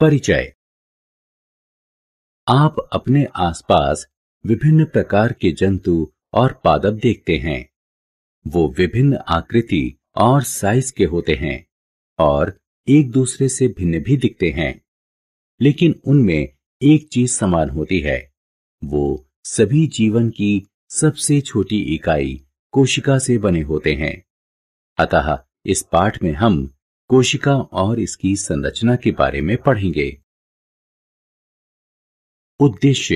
परिचय आप अपने आसपास विभिन्न प्रकार के जंतु और पादप देखते हैं वो विभिन्न आकृति और साइज के होते हैं और एक दूसरे से भिन्न भी दिखते हैं लेकिन उनमें एक चीज समान होती है वो सभी जीवन की सबसे छोटी इकाई कोशिका से बने होते हैं अतः इस पाठ में हम कोशिका और इसकी संरचना के बारे में पढ़ेंगे उद्देश्य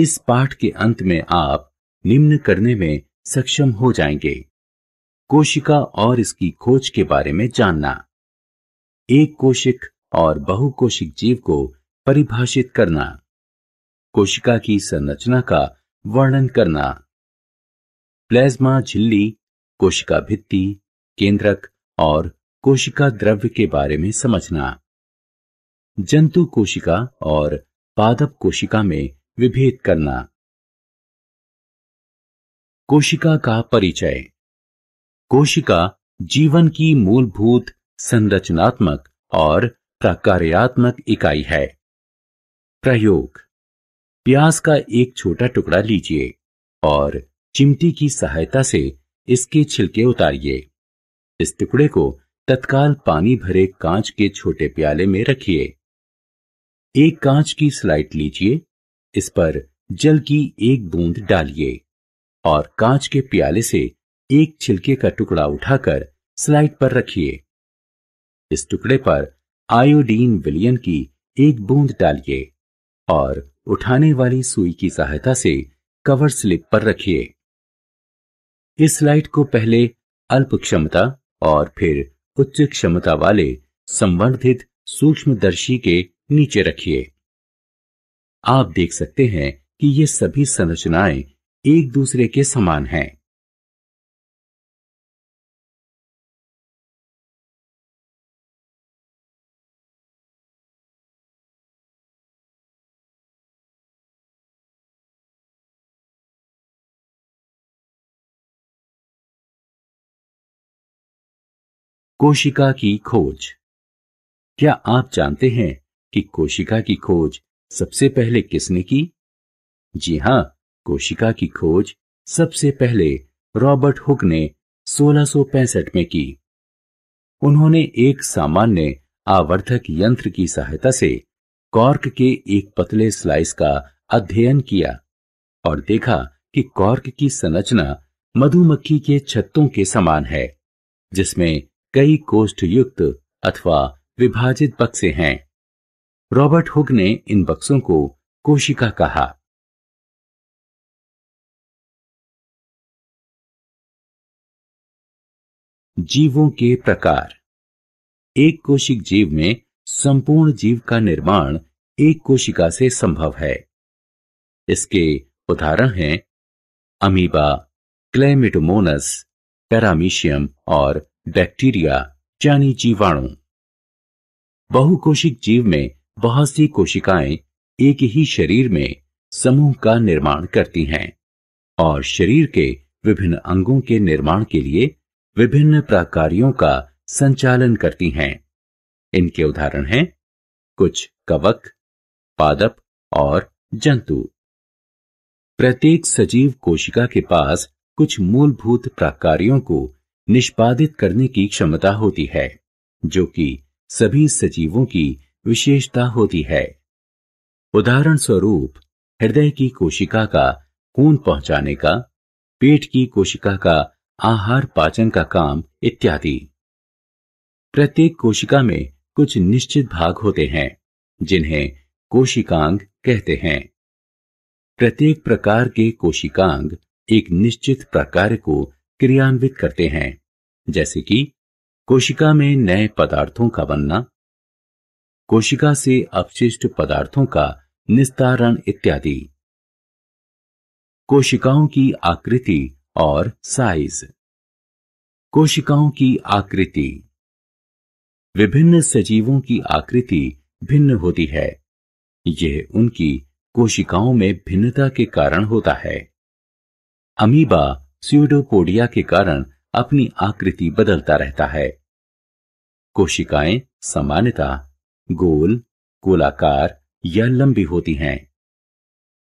इस पाठ के अंत में आप निम्न करने में सक्षम हो जाएंगे कोशिका और इसकी खोज के बारे में जानना एक कोशिक और बहुकोशिक जीव को परिभाषित करना कोशिका की संरचना का वर्णन करना प्लेज्मा झिल्ली कोशिका भित्ति केंद्रक और कोशिका द्रव्य के बारे में समझना जंतु कोशिका और पादप कोशिका में विभेद करना कोशिका का परिचय कोशिका जीवन की मूलभूत संरचनात्मक और प्रकार्यात्मक इकाई है प्रयोग प्याज का एक छोटा टुकड़ा लीजिए और चिमटी की सहायता से इसके छिलके उतारिए इस टुकड़े को तत्काल पानी भरे कांच के छोटे प्याले में रखिए एक कांच की स्लाइट लीजिए इस पर जल की एक बूंद डालिए और कांच के प्याले से एक छिलके का टुकड़ा उठाकर स्लाइड पर रखिए इस टुकड़े पर आयोडीन विलियन की एक बूंद डालिए और उठाने वाली सुई की सहायता से कवर स्लिप पर रखिए इस स्लाइट को पहले अल्प क्षमता और फिर उच्च क्षमता वाले संवर्धित सूक्ष्मदर्शी के नीचे रखिए आप देख सकते हैं कि ये सभी संरचनाएं एक दूसरे के समान हैं कोशिका की खोज क्या आप जानते हैं कि कोशिका की खोज सबसे पहले किसने की जी हां कोशिका की खोज सबसे पहले रॉबर्ट हुक ने 1665 में की उन्होंने एक सामान्य आवर्धक यंत्र की सहायता से कॉर्क के एक पतले स्लाइस का अध्ययन किया और देखा कि कॉर्क की संरचना मधुमक्खी के छत्तों के समान है जिसमें कई कोष्ठ युक्त अथवा विभाजित बक्से हैं रॉबर्ट हुक ने इन बक्सों को कोशिका कहा जीवों के प्रकार एक कोशिक जीव में संपूर्ण जीव का निर्माण एक कोशिका से संभव है इसके उदाहरण हैं अमीबा क्लेमिटोमोनस पैरामीशियम और बैक्टीरिया यानी जीवाणु बहुकोशिक जीव में बहुत सी कोशिकाएं एक ही शरीर में समूह का निर्माण करती हैं और शरीर के विभिन्न अंगों के निर्माण के लिए विभिन्न प्राकारियों का संचालन करती हैं इनके उदाहरण हैं कुछ कवक पादप और जंतु प्रत्येक सजीव कोशिका के पास कुछ मूलभूत प्राकारियों को निष्पादित करने की क्षमता होती है जो कि सभी सजीवों की विशेषता होती है उदाहरण स्वरूप हृदय की कोशिका का खून पहुंचाने का पेट की कोशिका का आहार पाचन का काम इत्यादि प्रत्येक कोशिका में कुछ निश्चित भाग होते हैं जिन्हें कोशिकांग कहते हैं प्रत्येक प्रकार के कोशिकांग एक निश्चित प्रकार को क्रियान्वित करते हैं जैसे कि कोशिका में नए पदार्थों का बनना कोशिका से अपशिष्ट पदार्थों का निस्तारण इत्यादि कोशिकाओं की आकृति और साइज कोशिकाओं की आकृति विभिन्न सजीवों की आकृति भिन्न होती है यह उनकी कोशिकाओं में भिन्नता के कारण होता है अमीबा स्यूडोपोडिया के कारण अपनी आकृति बदलता रहता है कोशिकाएं सामान्यतः गोल गोलाकार या लंबी होती हैं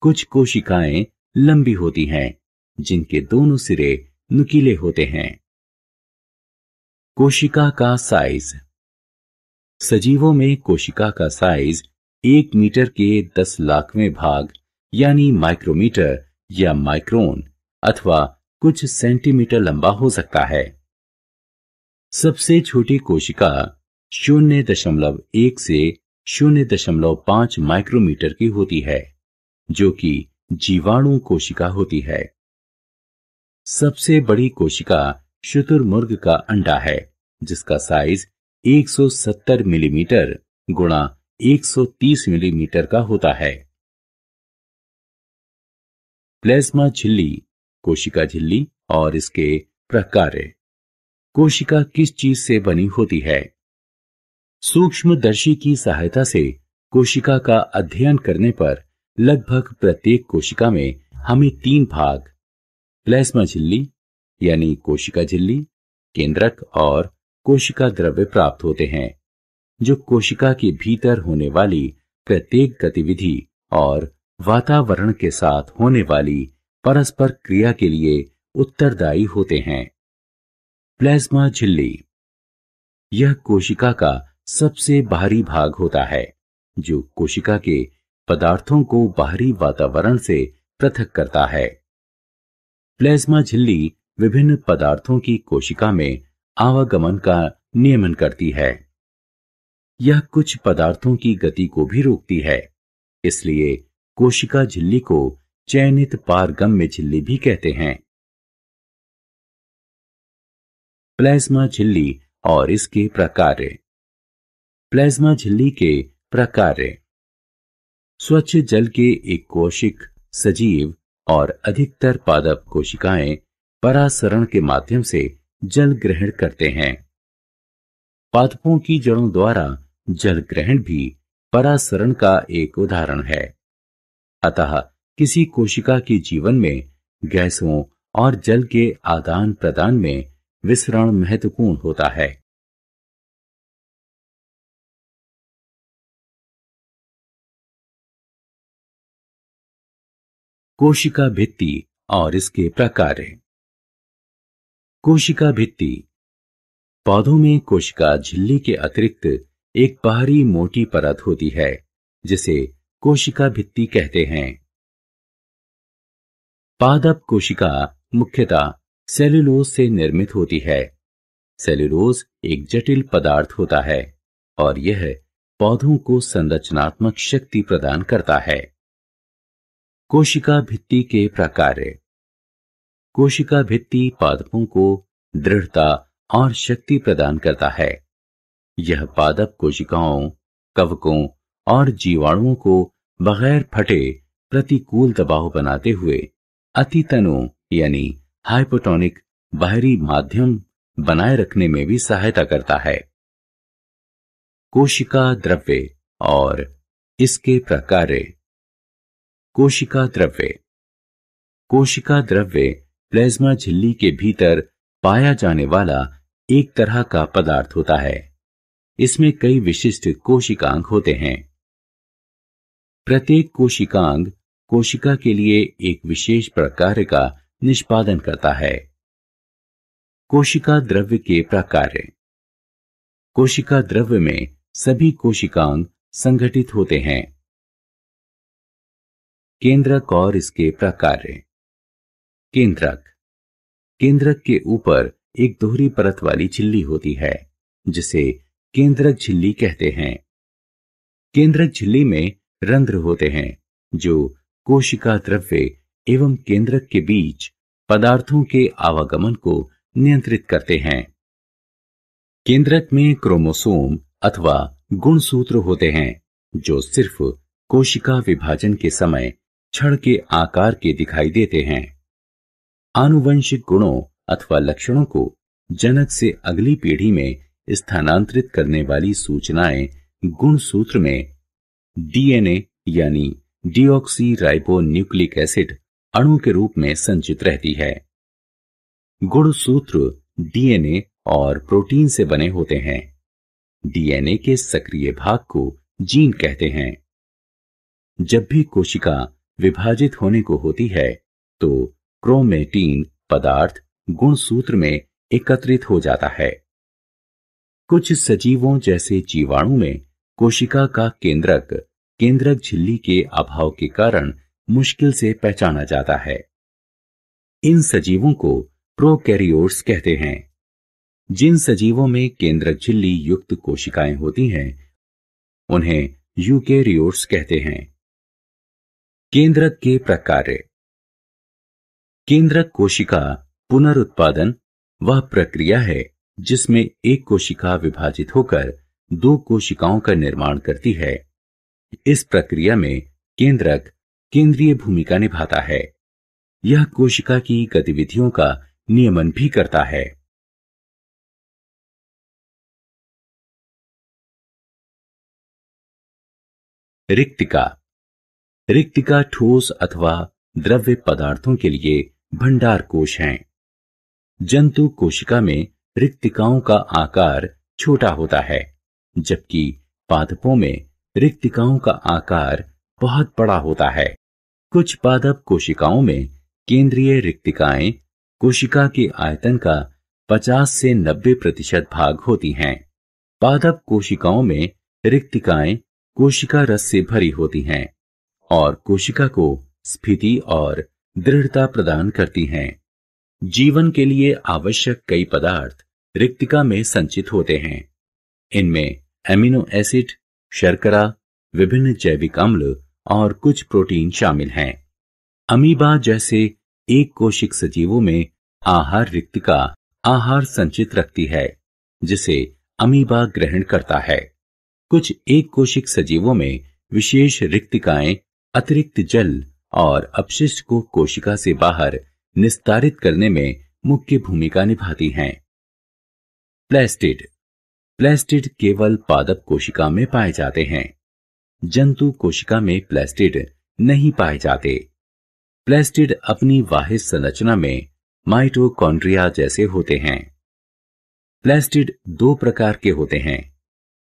कुछ कोशिकाएं लंबी होती हैं जिनके दोनों सिरे नुकीले होते हैं कोशिका का साइज सजीवों में कोशिका का साइज एक मीटर के दस लाखवें भाग यानी माइक्रोमीटर या माइक्रोन अथवा कुछ सेंटीमीटर लंबा हो सकता है सबसे छोटी कोशिका शून्य दशमलव एक से शून्य दशमलव पांच माइक्रोमीटर की होती है जो कि जीवाणु कोशिका होती है सबसे बड़ी कोशिका शुतुरमुर्ग का अंडा है जिसका साइज 170 मिलीमीटर गुणा 130 मिलीमीटर का होता है प्लेज्मा झिल्ली कोशिका झिल्ली और इसके प्रकार कोशिका किस चीज से बनी होती है दर्शी की सहायता से कोशिका का अध्ययन करने पर लगभग प्रत्येक कोशिका में हमें तीन भाग प्लेस्मा झिल्ली यानी कोशिका झिल्ली केंद्रक और कोशिका द्रव्य प्राप्त होते हैं जो कोशिका के भीतर होने वाली प्रत्येक गतिविधि और वातावरण के साथ होने वाली परस्पर क्रिया के लिए उत्तरदायी होते हैं प्लेज्मा झिल्ली यह कोशिका का सबसे बाहरी भाग होता है जो कोशिका के पदार्थों को बाहरी वातावरण से पृथक करता है प्लेज्मा झिल्ली विभिन्न पदार्थों की कोशिका में आवागमन का नियमन करती है यह कुछ पदार्थों की गति को भी रोकती है इसलिए कोशिका झिल्ली को चयनित पारगम्य झिल्ली भी कहते हैं प्लाज्मा झिल्ली और इसके प्रकार प्लाज्मा झिल्ली के प्रकार स्वच्छ जल के एक कोशिक सजीव और अधिकतर पादप कोशिकाएं परासरण के माध्यम से जल ग्रहण करते हैं पादपों की जड़ों द्वारा जल ग्रहण भी परासरण का एक उदाहरण है अतः किसी कोशिका के जीवन में गैसों और जल के आदान प्रदान में विसरण महत्वपूर्ण होता है कोशिका भित्ति और इसके प्रकार कोशिका भित्ति पौधों में कोशिका झिल्ली के अतिरिक्त एक बाहरी मोटी परत होती है जिसे कोशिका भित्ति कहते हैं पादप कोशिका मुख्यतः सेल्युलोज से निर्मित होती है सेल्युलोज एक जटिल पदार्थ होता है और यह पौधों को संरचनात्मक शक्ति प्रदान करता है कोशिका भित्ति के प्रकार कोशिका भित्ति पादपों को दृढ़ता और शक्ति प्रदान करता है यह पादप कोशिकाओं कवकों और जीवाणुओं को बगैर फटे प्रतिकूल दबाव बनाते हुए अतितनु यानी हाइपोटोनिक बाहरी माध्यम बनाए रखने में भी सहायता करता है कोशिका द्रव्य और इसके प्रकार कोशिका द्रव्य कोशिका द्रव्य प्लेज्मा झिल्ली के भीतर पाया जाने वाला एक तरह का पदार्थ होता है इसमें कई विशिष्ट कोशिकांग होते हैं प्रत्येक कोशिकांग कोशिका के लिए एक विशेष प्रकार का निष्पादन करता है कोशिका द्रव्य के प्रकार कोशिका द्रव्य में सभी कोशिकांग संगठित होते हैं केंद्रक और इसके प्रकार केंद्रक केंद्रक के ऊपर एक दोहरी परत वाली झिल्ली होती है जिसे केंद्रक झिल्ली कहते हैं केंद्रक झिल्ली में रंध्र होते हैं जो कोशिका द्रव्य एवं केंद्रक के बीच पदार्थों के आवागमन को नियंत्रित करते हैं केंद्रक में क्रोमोसोम अथवा गुणसूत्र होते हैं जो सिर्फ कोशिका विभाजन के समय क्षण के आकार के दिखाई देते हैं आनुवंशिक गुणों अथवा लक्षणों को जनक से अगली पीढ़ी में स्थानांतरित करने वाली सूचनाएं गुणसूत्र में डीएनए यानी डीऑक्सी राइबो न्यूक्लिक एसिड अणु के रूप में संचित रहती है गुणसूत्र डीएनए और प्रोटीन से बने होते हैं डीएनए के सक्रिय भाग को जीन कहते हैं जब भी कोशिका विभाजित होने को होती है तो क्रोमेटीन पदार्थ गुणसूत्र में एकत्रित हो जाता है कुछ सजीवों जैसे जीवाणु में कोशिका का केंद्रक केंद्रक झिल्ली के अभाव के कारण मुश्किल से पहचाना जाता है इन सजीवों को प्रोकैरियोट्स कहते हैं जिन सजीवों में केंद्रक झिल्ली युक्त कोशिकाएं होती हैं उन्हें यूकेरियोट्स कहते हैं केंद्रक के प्रकार केंद्रक कोशिका पुनरुत्पादन वह प्रक्रिया है जिसमें एक कोशिका विभाजित होकर दो कोशिकाओं का निर्माण करती है इस प्रक्रिया में केंद्रक केंद्रीय भूमिका निभाता है यह कोशिका की गतिविधियों का नियमन भी करता है रिक्तिका रिक्तिका ठोस अथवा द्रव्य पदार्थों के लिए भंडार कोश हैं जंतु कोशिका में रिक्तिकाओं का आकार छोटा होता है जबकि पादपों में रिक्तिकाओं का आकार बहुत बड़ा होता है कुछ पादप कोशिकाओं में केंद्रीय रिक्तिकाएं कोशिका के आयतन का 50 से 90 प्रतिशत भाग होती हैं पादप कोशिकाओं में रिक्तिकाएं कोशिका रस से भरी होती हैं और कोशिका को स्फीति और दृढ़ता प्रदान करती हैं जीवन के लिए आवश्यक कई पदार्थ रिक्तिका में संचित होते हैं इनमें एमिनो एसिड शर्करा विभिन्न जैविक अम्ल और कुछ प्रोटीन शामिल हैं अमीबा जैसे एक कोशिक सजीवों में आहार रिक्तिका आहार संचित रखती है जिसे अमीबा ग्रहण करता है कुछ एक कोशिक सजीवों में विशेष रिक्तिकाएं अतिरिक्त जल और अपशिष्ट को कोशिका से बाहर निस्तारित करने में मुख्य भूमिका निभाती हैं प्लेस्टिड प्लेस्टिड केवल पादप कोशिका में पाए जाते हैं जंतु कोशिका में प्लेस्टिड नहीं पाए जाते प्लेस्टिड अपनी वाहित संरचना में माइटोकॉन्ड्रिया जैसे होते हैं प्लेस्टिड दो प्रकार के होते हैं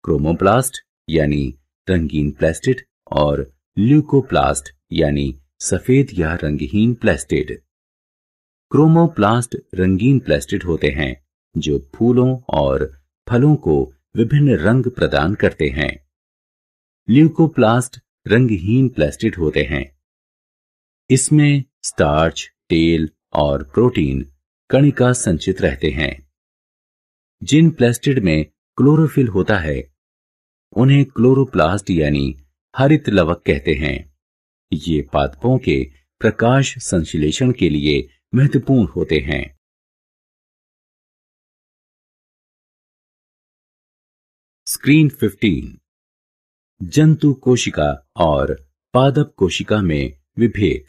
क्रोमोप्लास्ट यानी रंगीन प्लेस्टिड और ल्यूकोप्लास्ट यानी सफेद या रंगहीन प्लेस्टिड क्रोमोप्लास्ट रंगीन प्लेस्टिड होते हैं जो फूलों और फलों को विभिन्न रंग प्रदान करते हैं ल्यूकोप्लास्ट रंगहीन प्लास्टिड होते हैं इसमें स्टार्च तेल और प्रोटीन कणिका संचित रहते हैं जिन प्लास्टिड में क्लोरोफिल होता है उन्हें क्लोरोप्लास्ट यानी हरित लवक कहते हैं ये पादपों के प्रकाश संश्लेषण के लिए महत्वपूर्ण होते हैं स्क्रीन 15 जंतु कोशिका और पादप कोशिका में विभेद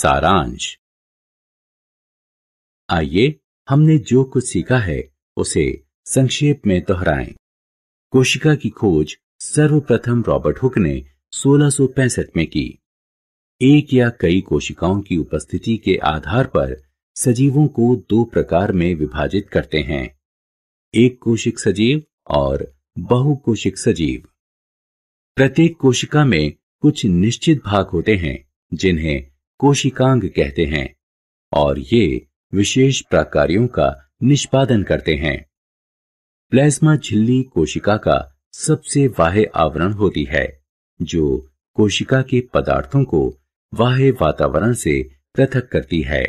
सारांश आइए हमने जो कुछ सीखा है उसे संक्षेप में दोहराएं। कोशिका की खोज सर्वप्रथम रॉबर्ट हुक ने 1665 में की एक या कई कोशिकाओं की उपस्थिति के आधार पर सजीवों को दो प्रकार में विभाजित करते हैं एक कोशिक सजीव और बहु कोशिक सजीव प्रत्येक कोशिका में कुछ निश्चित भाग होते हैं जिन्हें कोशिकांग कहते हैं और ये विशेष प्राकार्यों का निष्पादन करते हैं प्लाज्मा झिल्ली कोशिका का सबसे वाह आवरण होती है जो कोशिका के पदार्थों को बाह्य वातावरण से पृथक करती है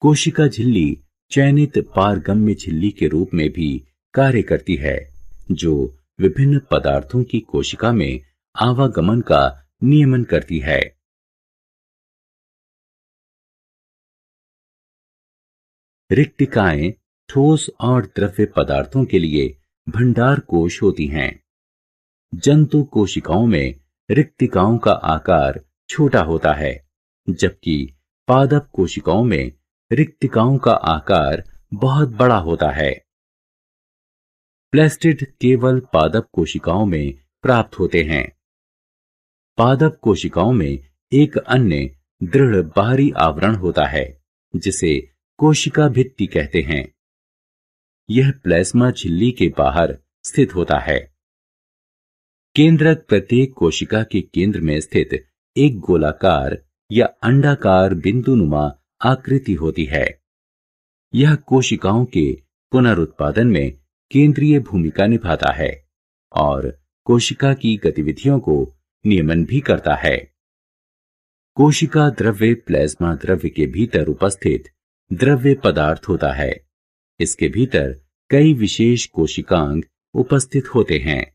कोशिका झिल्ली चयनित पारगम्य झिल्ली के रूप में भी कार्य करती है जो विभिन्न पदार्थों की कोशिका में आवागमन का नियमन करती है रिक्तिकाएं ठोस और द्रव्य पदार्थों के लिए भंडार कोश होती हैं जंतु कोशिकाओं में रिक्तिकाओं का आकार छोटा होता है जबकि पादप कोशिकाओं में रिक्तिकाओं का आकार बहुत बड़ा होता है प्लेस्टिड केवल पादप कोशिकाओं में प्राप्त होते हैं पादप कोशिकाओं में एक अन्य दृढ़ बाहरी आवरण होता है जिसे कोशिका भित्ति कहते हैं यह प्लेस्मा झिल्ली के बाहर स्थित होता है केंद्रक प्रत्येक कोशिका के केंद्र में स्थित एक गोलाकार या अंडाकार बिंदुनुमा आकृति होती है यह कोशिकाओं के पुनरुत्पादन में केंद्रीय भूमिका निभाता है और कोशिका की गतिविधियों को नियमन भी करता है कोशिका द्रव्य प्लेज्मा द्रव्य के भीतर उपस्थित द्रव्य पदार्थ होता है इसके भीतर कई विशेष कोशिकांग उपस्थित होते हैं